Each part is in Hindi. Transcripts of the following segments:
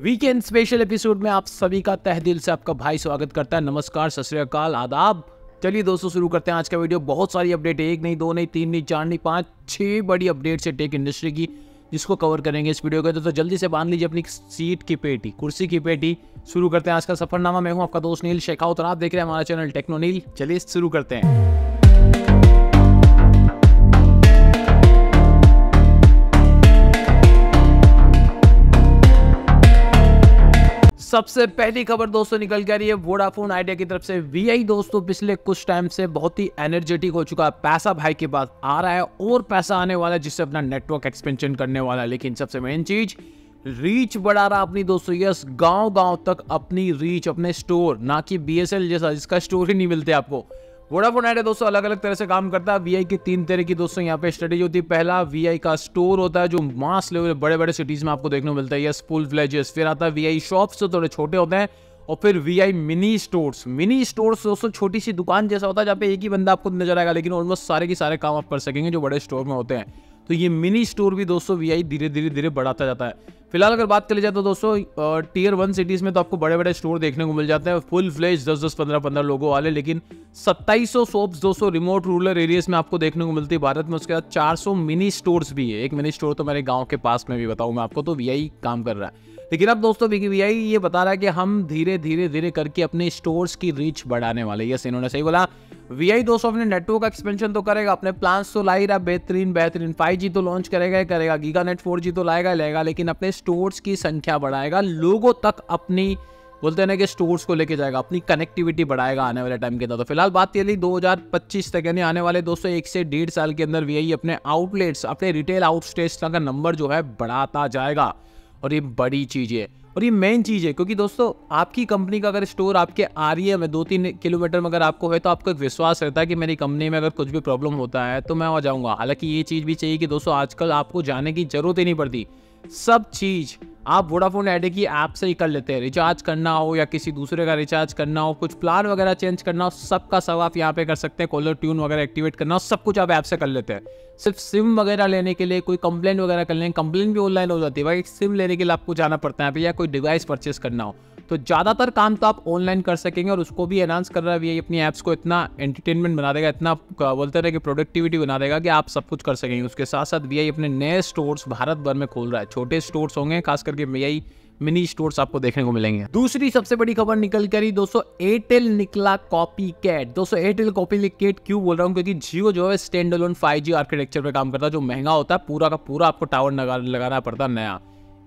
वीकेंड स्पेशल एपिसोड में आप सभी का तह दिल से आपका भाई स्वागत करता है नमस्कार सत आदाब चलिए दोस्तों शुरू करते हैं आज का वीडियो बहुत सारी अपडेट एक नहीं दो नहीं तीन नहीं चार नहीं पाँच छः बड़ी अपडेट्स है टेक इंडस्ट्री की जिसको कवर करेंगे इस वीडियो के तो, तो जल्दी से बांध लीजिए अपनी सीट की पेटी कुर्सी की पेटी शुरू करते हैं आज का सफरनामा मैं हूँ आपका दोस्त नील शेखावत और आप देख रहे हैं हमारा चैनल टेक्नो नील चलिए शुरू करते हैं सबसे पहली खबर दोस्तों निकल के आ रही है वोडाफोन आइडिया की तरफ से वीआई दोस्तों पिछले कुछ टाइम से बहुत ही एनर्जेटिक हो चुका है पैसा भाई के पास आ रहा है और पैसा आने वाला है जिससे अपना नेटवर्क एक्सपेंशन करने वाला है लेकिन सबसे मेन चीज रीच बढ़ा रहा अपनी दोस्तों यस गांव गांव तक अपनी रीच अपने स्टोर ना कि बी जैसा जिसका स्टोर ही नहीं मिलते आपको वोडाफोन आइडिया दोस्तों अलग अलग तरह से काम करता है वी की तीन तरह की दोस्तों यहाँ पे स्ट्रेटेजी होती है पहला वी का स्टोर होता है जो मास लेवल बड़े बड़े सिटीज में आपको देखने को मिलता है यस फुल फ्लेजेस फिर आता है वी शॉप्स जो थोड़े छोटे होते हैं और फिर Vi mini stores mini stores दोस्तों छोटी सी दुकान जैसा होता है जहाँ पे एक ही बंदा आपको नजर आएगा लेकिन ऑलमोस्ट सारे के सारे काम आप कर सकेंगे जो बड़े स्टोर में होते हैं तो ये मिनी स्टोर भी दोस्तों वी आई धीरे धीरे धीरे बढ़ाता जाता है फिलहाल अगर बात करी जाए तो दोस्तों टीयर वन सिटीज़ में तो आपको बड़े बड़े स्टोर देखने को मिल जाते हैं फुल फ्लेज दस दस पंद्रह पंद्रह लोगों वाले लेकिन सत्ताईस सौ दो सौ रिमोट रूरल एरियाज में आपको देखने को मिलती है भारत में उसके बाद चार सौ मिनी स्टोर्स भी है एक मिनी स्टोर तो मेरे गाँव के पास में भी बताऊँ मैं आपको तो वी काम कर रहा है लेकिन अब दोस्तों वी आई ये बता रहा है कि हम धीरे धीरे धीरे करके अपने स्टोर्स की रीच बढ़ाने वाले यस इन्होंने सही बोला वी आई दोस्तों अपने नेटवर्क का एक्सपेंशन तो करेगा अपने प्लान्स तो लाई रहा बेहतरीन बेहतरीन 5G तो लॉन्च करेगा ही करेगा गीगा नेट फोर तो लाएगा लाएगा लेकिन अपने स्टोर्स की संख्या बढ़ाएगा लोगों तक अपनी बोलते हैं ना कि स्टोर्स को लेके जाएगा अपनी कनेक्टिविटी बढ़ाएगा आने वाले टाइम के अंदर तो फिलहाल बात ये रही 2025 तक यानी आने वाले दोस्तों एक से डेढ़ साल के अंदर वी e अपने आउटलेट्स अपने रिटेल आउटलेट्स का नंबर जो है बढ़ाता जाएगा और ये बड़ी चीज़ है और ये मेन चीज़ है क्योंकि दोस्तों आपकी कंपनी का अगर स्टोर आपके आ रही e है मैं दो तीन किलोमीटर में अगर आपको है तो आपको एक विश्वास रहता है कि मेरी कंपनी में अगर कुछ भी प्रॉब्लम होता है तो मैं वहाँ जाऊँगा हालांकि ये चीज़ भी चाहिए कि दोस्तों आजकल आपको जाने की ज़रूरत ही नहीं पड़ती सब चीज़ आप वोडाफोन एडे की ऐप से ही कर लेते हैं रिचार्ज करना हो या किसी दूसरे का रिचार्ज करना हो कुछ प्लान वगैरह चेंज करना हो सबका सब आप यहाँ पे कर सकते हैं कॉलर ट्यून वगैरह एक्टिवेट करना हो सब कुछ आप ऐप से कर लेते हैं सिर्फ सिम वगैरह लेने के लिए कोई कंप्लेन वगैरह कर लें कंप्लेन भी ऑनलाइन हो जाती है भाई सिम लेने के लिए आपको जाना पड़ता है या कोई डिवाइस परचेस करना हो तो ज़्यादातर काम तो आप ऑनलाइन कर सकेंगे और उसको भी अनाउंस कर रहा है ये अपनी ऐप्स को इतना एंटरटेनमेंट बना देगा इतना बोलते रहे कि प्रोडक्टिविटी बना देगा कि आप सब कुछ कर सकेंगे उसके साथ साथ वी अपने नए स्टोर्स भारत भर में खोल रहा है छोटे स्टोर्स होंगे खास करके वी मिनी स्टोर्स आपको देखने को मिलेंगे दूसरी सबसे बड़ी खबर निकल कर ही दोस्तों एयरटेल निकला कॉपी कैट दोस्तों एयरटेल कॉपी कैट क्यों बोल रहा हूँ क्योंकि जियो जो है स्टैंड अलोन फाइव आर्किटेक्चर पर काम करता है जो महंगा होता है पूरा का पूरा आपको टावर लगाना पड़ता है नया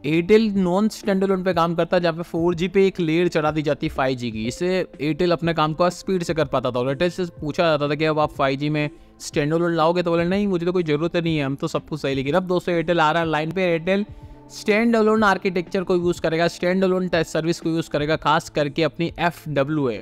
एयरटेल नॉन स्टैंडलोन पे काम करता है जहाँ पे फोर पे एक लेयर चढ़ा दी जाती है फाइव की इससे एयरटेल अपने काम को स्पीड से कर पाता था और एयरटेल से पूछा जाता था कि अब आप फाइव जी में लोन लाओगे तो बोले नहीं मुझे तो कोई ज़रूरत नहीं है हम तो सब कुछ सही लेकिन अब दोस्तों एयरटेल आ रहा है लाइन पे एयरटेल स्टैंड अलोन आर्किटेक्चर को यूज़ करेगा स्टैंड अलोन सर्विस को यूज़ करेगा खास करके अपनी F W A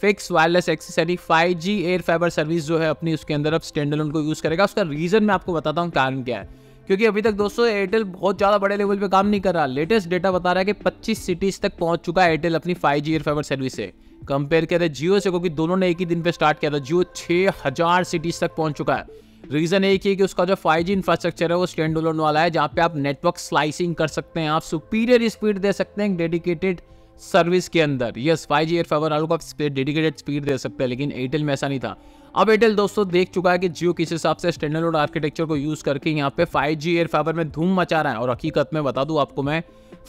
fix wireless accessory G air fiber service जो है अपनी उसके अंदर अब स्टैंड अलोन को यूज़ करेगा उसका रीज़न मैं आपको बताता हूँ कारण क्या है क्योंकि अभी तक दोस्तों एयरटेल बहुत ज़्यादा बड़े लेवल पे काम नहीं कर रहा लेटेस्ट डेटा बता रहा है कि 25 सिटीज़ तक पहुंच चुका है एयरटेल अपनी फाइव जी फाइवर सर्विस से कंपेयर कर रहे जियो से क्योंकि दोनों ने एक ही दिन पर स्टार्ट किया था जियो छः हज़ार सिटीज़ तक पहुँच चुका है रीज़न एक ही है कि उसका जो फाइव जी इंफ्रास्ट्रक्चर है वो स्टैंड वाला है जहाँ पे आप नेटवर्क स्लाइसिंग कर सकते हैं आप सुपीरियर स्पीड दे सकते हैं डेडिकेटेड सर्विस के अंदर yes five G air fiber वालों को आप डेडिकेटेड स्पीड दे सकते हैं लेकिन एयरटेल में ऐसा नहीं था अब एयरटेल दोस्तों देख चुका है कि जियो किस हिसाब से स्टैंडर्ड आर्किटेक्चर को यूज करके यहाँ पे 5G एयर फाइबर में धूम मचा रहा है और हकीकत में बता दू आपको मैं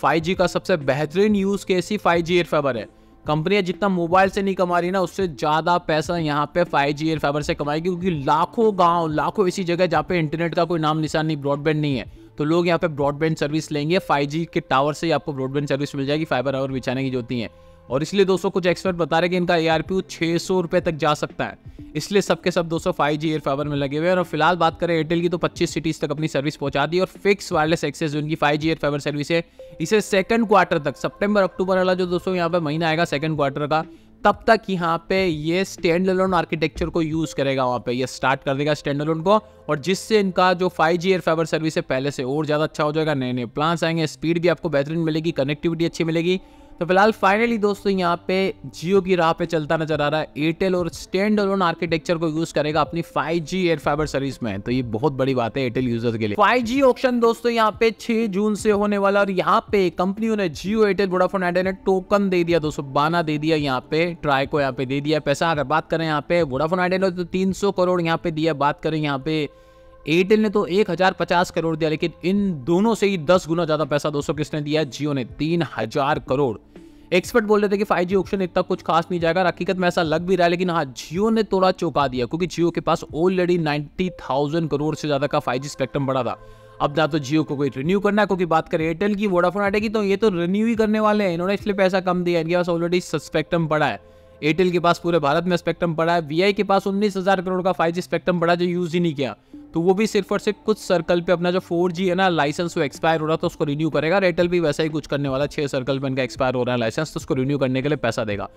5G का सबसे बेहतरीन यूज केस ही जी एयर फाइबर है कंपनियां जितना मोबाइल से नहीं कमा रही ना उससे ज़्यादा पैसा यहाँ पे 5G एयर फाइबर से कमाएगी क्योंकि लाखों गाँव लाखों ऐसी जगह जहाँ पे इंटरनेट का कोई नाम निशान नहीं ब्रॉडबैंड नहीं है तो लोग यहाँ पे ब्रॉडबैंड सर्विस लेंगे 5G के टावर से ही आपको ब्रॉडबैंड सर्विस मिल जाएगी फाइबर और बिछाने की जो होती है और इसलिए दोस्तों कुछ एक्सपर्ट बता रहे कि इनका ए आर पी सौ तक जा सकता है इसलिए सबके सब दोस्तों फाइव जी एयर फाइबर में लगे हुए हैं और फिलहाल बात करें एयरटेल की तो 25 सिटीज़ तक अपनी सर्विस पहुंचा दी और फिक्स वायरलेस एक्सेस जो इनकी five G air fiber service है इसे सेकंड क्वार्टर तक सितंबर अक्टूबर वाला जो दोस्तों यहाँ पे महीना आएगा सेकंड क्वार्टर का तब तक यहाँ पे ये स्टैंड अलोन आर्किटेक्चर को यूज़ करेगा वहाँ पे ये स्टार्ट कर देगा स्टैंड अलोन को और जिससे इनका जो 5G एयर फाइबर सर्विस है पहले से और ज़्यादा अच्छा हो जाएगा नए नए प्लान्स आएंगे स्पीड भी आपको बेहतरीन मिलेगी कनेक्टिविटी अच्छी मिलेगी तो फिलहाल फाइनली दोस्तों यहाँ पे जियो की राह पे चलता नजर आ रहा है एयरटेल और स्टैंड अलोन आर्किटेक्चर को यूज करेगा अपनी 5G एयर फाइबर सर्विस में तो ये बहुत बड़ी बात है एयरटेल यूजर्स के लिए 5G ऑप्शन दोस्तों यहाँ पे 6 जून से होने वाला और यहाँ पे कंपनियों ने जियो एयरटेल वोडाफोन आइडिया ने टोकन दे दिया दोस्तों बाना दे दिया यहाँ पे ट्राई को यहाँ पे दे दिया पैसा अगर बात करें यहाँ पे वोडाफोन आइडिया ने तो तीन करोड़ यहाँ पे दिया बात करें यहाँ पे एयरटेल ने तो एक हजार पचास करोड़ दिया लेकिन इन दोनों से ही दस गुना ज्यादा पैसा दोस्तों किसने दिया जियो ने तीन हजार करोड़ एक्सपर्ट बोल रहे थे कि फाइव ऑप्शन इतना कुछ खास नहीं जाएगा हकीकत में ऐसा लग भी रहा है लेकिन हाँ जियो ने थोड़ा चौंका दिया क्योंकि जियो के पास ऑलरेडी नाइन्टी करोड़ से ज़्यादा का फाइव स्पेक्ट्रम बड़ा था अब ना तो जियो को कोई रिन्यू करना है क्योंकि बात करें एयरटेल की वोडाफोन आटे की तो ये तो रिन्यू ही करने वाले हैं इन्होंने इसलिए पैसा कम दिया इनके पास ऑलरेडी स्पेक्ट्रम पड़ा है एयरटेल के पास पूरे भारत में स्पेक्ट्रम पड़ा है वी के पास उन्नीस हजार करोड़ का फाइव स्पेक्ट्रम पड़ा जो यूज़ ही नहीं किया तो वो भी सिर्फ और सिर्फ कुछ सर्कल पे अपना जो फोर है ना लाइसेंस वो एक्सपायर हो रहा था उसको रिन्यू करेगा रेटल भी वैसा ही कुछ करने वाला छः सर्कल पे इनका एक्सपायर हो रहा है लाइसेंस तो उसको रिन्यू करने के लिए पैसा देगा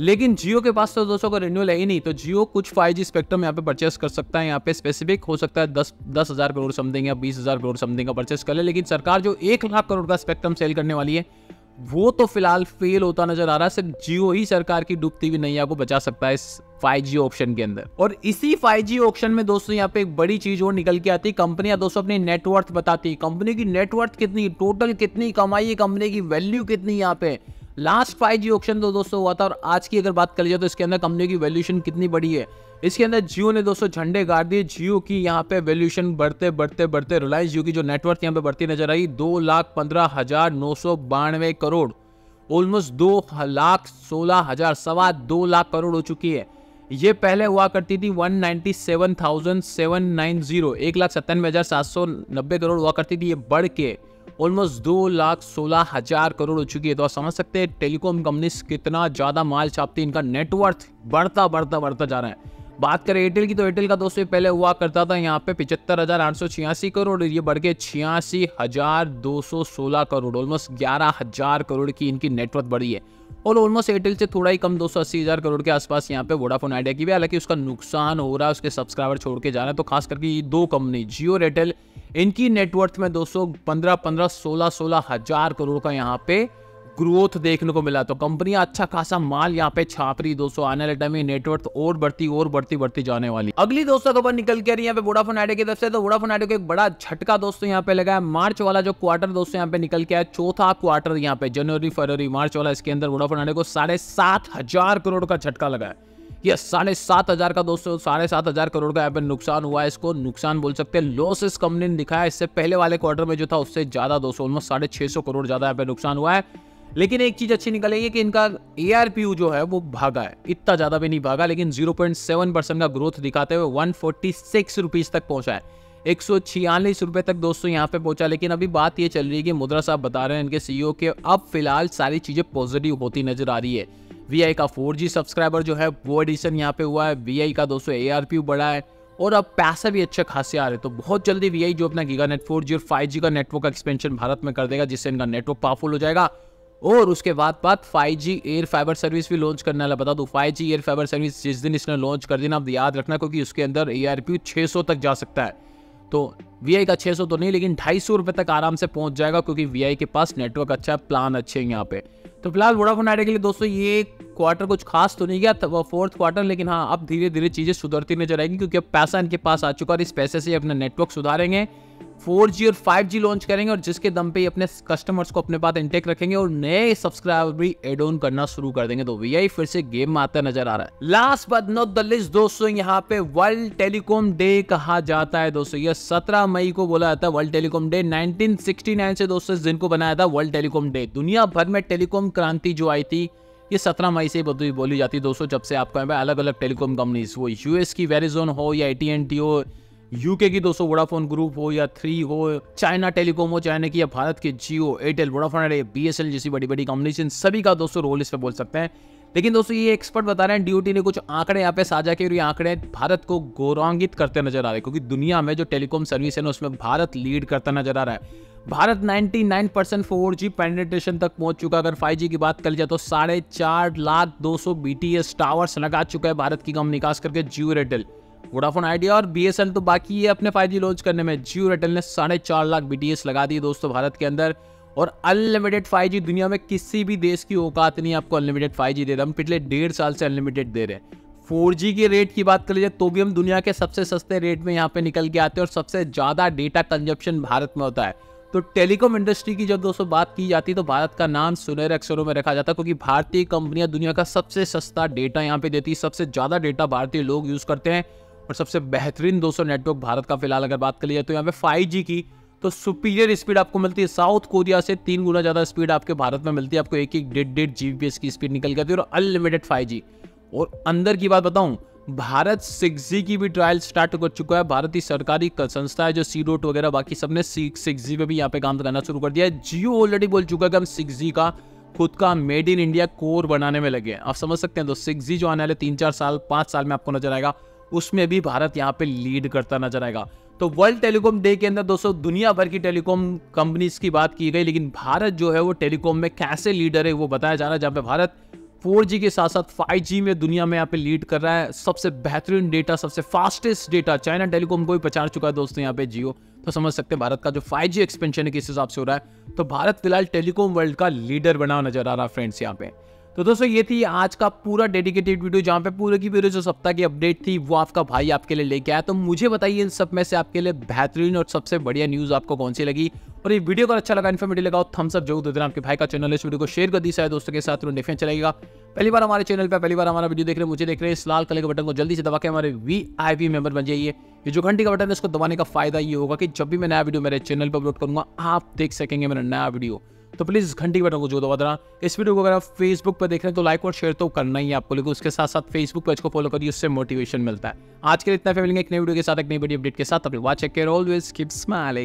लेकिन जियो के पास तो दोस्तों का रिन्यूअल है ही नहीं तो जियो कुछ फाइव जी स्पेक्ट्रम यहाँ पे परचेस कर सकता है यहाँ पे स्पेसिफिक हो सकता है दस दस हज़ार करोड़ समथिंग या बीस हज़ार करोड़ समथिंग का परचेस कर ले लेकिन सरकार जो एक लाख करोड़ का स्पेक्ट्रम सेल करने वाली है वो तो फिलहाल फेल होता नजर आ रहा है सिर्फ जियो ही सरकार की डूबती हुई नैया को बचा सकता है इस 5G ऑप्शन के अंदर और इसी 5G ऑप्शन में दोस्तों यहाँ पे एक बड़ी चीज और निकल के आती है कंपनियां दोस्तों अपनी नेटवर्थ बताती है कंपनी की नेटवर्थ कितनी टोटल कितनी कमाई है कंपनी की वैल्यू कितनी यहाँ पे लास्ट फाइव जी ऑप्शन तो दोस्तों हुआ था और आज की अगर बात कर लीजिए तो इसके अंदर कंपनी की वैल्यूशन कितनी बड़ी है इसके अंदर जियो ने दोस्तों झंडे गाड़ दिए जियो की यहाँ पे वैल्यूशन बढ़ते बढ़ते बढ़ते रिलायंस जियो की जो नेटवर्क यहाँ पे बढ़ती नजर आई दो लाख पंद्रह हजार नौ सौ बानवे करोड़ ऑलमोस्ट दो लाख सोलह हजार सवा दो लाख करोड़ हो चुकी है ये पहले हुआ करती थी one ninety seven thousand seven nine zero एक लाख सत्तानवे हजार सात सौ नब्बे करोड़ हुआ करती थी ये बढ़ के ऑलमोस्ट दो लाख सोलह हज़ार करोड़ हो चुकी है तो आप समझ सकते हैं टेलीकॉम कंपनीज कितना ज़्यादा माल छापती है इनका नेटवर्थ बढ़ता बढ़ता बढ़ता जा रहा है बात करें एयरटेल की तो एयरटेल का दोस्तों पहले हुआ करता था यहाँ पे पिछहत्तर हजार आठ सौ छियासी करोड़ और ये बढ़ के छियासी हजार दो सौ सोलह करोड़ ऑलमोस्ट ग्यारह हजार करोड़ की इनकी नेटवर्थ बढ़ी है और ऑलमोस्ट एयरटेल से थोड़ा ही कम दो सौ अस्सी हज़ार करोड़ के आसपास यहाँ पे वोडाफोन आइडिया की भी हालांकि उसका नुकसान हो रहा है उसके सब्सक्राइबर छोड़ के जा रहे हैं तो खास करके ये दो कंपनी जियो एयरटेल इनकी नेटवर्थ में दोस्तों पंद्रह पंद्रह सोलह सोलह हजार करोड़ का यहाँ पे ग्रोथ देखने को मिला तो कंपनियां अच्छा खासा माल यहाँ पे छाप रही दोस्तों आने वाले टाइम में नेटवर्क तो और बढ़ती और बढ़ती बढ़ती जाने वाली अगली दोस्तों खबर निकल के रही है वोडाफोन आइडिया की तरफ से तो वोडाफोन आइडिया को एक बड़ा झटका दोस्तों यहाँ पे लगा है मार्च वाला जो क्वार्टर दोस्तों यहाँ पे निकल के आया चौथा क्वार्टर यहाँ पे जनवरी फरवरी मार्च वाला इसके अंदर वोडाफोन आइडिया को साढ़े सात हजार करोड़ का झटका लगा है ये साढ़े सात हजार का दोस्तों साढ़े सात हजार करोड़ का यहाँ पे नुकसान हुआ है इसको नुकसान बोल सकते हैं लॉसेस कंपनी ने दिखाया इससे पहले वाले क्वार्टर में जो था उससे ज्यादा दोस्तों ऑलमोस्ट साढ़े छह सौ करोड़ ज्यादा यहाँ पे नुकसान हुआ है लेकिन एक चीज अच्छी निकलेगी कि इनका ए जो है वो भागा है इतना ज्यादा भी नहीं भागा लेकिन 0.7 परसेंट का ग्रोथ दिखाते हुए वन फोर्टी तक पहुंचा है एक रुपए तक दोस्तों यहाँ पे पहुंचा लेकिन अभी बात ये चल रही है कि मुद्रा साहब बता रहे हैं इनके सीईओ e के अब फिलहाल सारी चीजें पॉजिटिव होती नजर आ रही है वी का फोर सब्सक्राइबर जो है वो एडिशन यहाँ पे हुआ है वी का दोस्तों ए बढ़ा है और अब पैसा भी अच्छा खासे आ रहे हैं तो बहुत जल्दी वी जो अपना गीगा नेट फोर जी और फाइव जी का नेटवर्क एक्सपेंशन भारत में कर देगा जिससे इनका नेटवर्क पावरफुल हो जाएगा और उसके बाद बाद 5G एयर फाइबर सर्विस भी लॉन्च करने वाला बता दूं 5G एयर फाइबर सर्विस जिस दिन इसने लॉन्च कर देना आप याद रखना क्योंकि उसके अंदर ए आर पी छः सौ तक जा सकता है तो वी का छः सौ तो नहीं लेकिन ढाई सौ रुपये तक आराम से पहुंच जाएगा क्योंकि वी के पास नेटवर्क अच्छा है प्लान अच्छे हैं यहाँ पे तो फिलहाल वोडाफोन आइडिया के लिए दोस्तों ये क्वार्टर कुछ खास तो नहीं गया फोर्थ क्वार्टर लेकिन हाँ अब धीरे धीरे चीज़ें सुधरती नजर आएंगी क्योंकि अब पैसा इनके पास आ चुका है इस पैसे से अपना नेटवर्क सुधारेंगे फोर जी और फाइव जी लॉन्च करेंगे और जिसके दम पे अपने कस्टमर्स को अपने पास इंटेक रखेंगे और नए सब्सक्राइबर भी एड ऑन करना शुरू कर देंगे तो वी फिर से गेम में आता नजर आ रहा है last but not the least दोस्तों यहाँ पे वर्ल्ड टेलीकॉम डे कहा जाता है दोस्तों ये सत्रह मई को बोला जाता है वर्ल्ड टेलीकॉम डे नाइनटीन से दोस्तों इस दिन को बनाया था वर्ल्ड टेलीकॉम डे दुनिया भर में टेलीकॉम क्रांति जो आई थी ये सत्रह मई से बदली बोली जाती है दोस्तों जब से आपको अलग अलग टेलीकॉम कंपनीज वो यूएस की वेरिजोन हो या आई हो यूके की दोस्तों वोडाफोन ग्रुप हो या थ्री हो चाइना टेलीकॉम हो चाइना की या भारत के Jio Airtel Vodafone Idea B S L जैसी बड़ी बड़ी कंपनी इन सभी का दोस्तों रोल इस पर बोल सकते हैं लेकिन दोस्तों ये एक्सपर्ट बता रहे हैं ड्यूटी ने कुछ आंकड़े यहाँ पे साझा किए और ये आंकड़े भारत को गौरवान्वित करते नजर आ रहे हैं क्योंकि दुनिया में जो टेलीकॉम सर्विस है ना उसमें भारत लीड करता नजर आ रहा है Bharat 99 percent four G penetration तक पहुंच चुका अगर 5G की बात कर जाए तो साढ़े चार लाख दो सौ बी टी एस टावर्स लगा चुका है भारत की कंपनी खास करके जियो एयरटेल वोडाफोन आइडिया और बी तो बाकी है अपने फाइव लॉन्च करने में जियो एयरटेल ने साढ़े चार लाख बी लगा दी दोस्तों भारत के अंदर और अनलिमिटेड 5G दुनिया में किसी भी देश की औकात नहीं आपको अनलिमिटेड 5G दे रहे हम पिछले डेढ़ साल से अनलिमिटेड दे रहे हैं 4G के रेट की बात कर लीजिए तो भी हम दुनिया के सबसे सस्ते रेट में यहाँ पे निकल के आते हैं और सबसे ज़्यादा डेटा कंजप्शन भारत में होता है तो टेलीकॉम इंडस्ट्री की जब दोस्तों बात की जाती है तो भारत का नाम सुनहरे अक्षरों में रखा जाता है क्योंकि भारतीय कंपनियां दुनिया का सबसे सस्ता डेटा यहाँ पे देती है सबसे ज़्यादा डेटा भारतीय लोग यूज़ करते हैं और सबसे बेहतरीन दोस्तों नेटवर्क भारत का फिलहाल अगर बात कर लिया तो यहाँ पे फाइव की तो सुपीरियर स्पीड आपको मिलती है साउथ कोरिया से तीन गुना ज़्यादा स्पीड आपके भारत में मिलती है आपको एक एक डेढ़ डेढ़ जी की स्पीड निकल जाती है और अनलिमिटेड फाइव और अंदर की बात बताऊँ भारत सिक्स जी की भी ट्रायल स्टार्ट कर चुका है भारतीय सरकारी संस्था है जो सी रोट वगैरह बाकी सब ने सिक्स जी पे भी यहाँ पे काम करना शुरू कर दिया है जियो ऑलरेडी बोल चुका है कि हम सिक्स जी का खुद का मेड इन इंडिया कोर बनाने में लगे हैं आप समझ सकते हैं तो सिक्स जी जो आने वाले तीन चार साल पाँच साल में आपको नजर आएगा उसमें भी भारत यहाँ पे लीड करता नजर आएगा तो वर्ल्ड टेलीकॉम डे के अंदर दोस्तों दुनिया भर की टेलीकॉम कंपनीज की बात की गई लेकिन भारत जो है वो टेलीकॉम में कैसे लीडर है वो बताया जा रहा है जहाँ पे भारत 4G के साथ साथ 5G में दुनिया में यहाँ पे लीड कर रहा है सबसे बेहतरीन डेटा सबसे फास्टेस्ट डेटा चाइना टेलीकॉम को भी पचार चुका है दोस्तों यहाँ पे जियो तो समझ सकते हैं भारत का जो 5G एक्सपेंशन है किस हिसाब से हो रहा है तो भारत फिलहाल टेलीकॉम वर्ल्ड का लीडर बना नजर आ रहा है फ्रेंड्स यहाँ पे तो दोस्तों ये थी आज का पूरा डेडिकेटेड वीडियो जहाँ पे पूरे की पूरे जो सप्ताह की अपडेट थी वो आपका भाई आपके लिए लेके आया तो मुझे बताइए इन सब में से आपके लिए बेहतरीन और सबसे बढ़िया न्यूज़ आपको कौन सी लगी और ये वीडियो अगर अच्छा लगा इन्फॉर्मेटिव लगाओ थम्सअप जरूर दे देना आपके भाई का चैनल इस वीडियो को शेयर कर दी सारे दोस्तों के साथ डिफेंस चलेगा पहली बार हमारे चैनल पर पहली बार हमारा वीडियो देख रहे हैं मुझे देख रहे हैं इस लाल कलर के बटन को जल्दी से दबा के हमारे वी आई वी मेंबर बन जाइए ये जो घंटी का बटन है इसको दबाने का फायदा ये होगा कि जब भी मैं नया वीडियो मेरे चैनल पर अपलोड करूंगा आप देख सकेंगे मेरा नया वीडियो तो प्लीज़ घंटी बटन को जो दबा देना इस वीडियो को अगर आप फेसबुक पर देख रहे हैं तो लाइक और शेयर तो करना ही आपको लेकिन उसके साथ साथ फेसबुक पेज को फॉलो करिए उससे मोटिवेशन मिलता है आज के लिए इतना फैमिली एक नई वीडियो के साथ एक नई बड़ी अपडेट के साथ अपनी watch check always keep smiling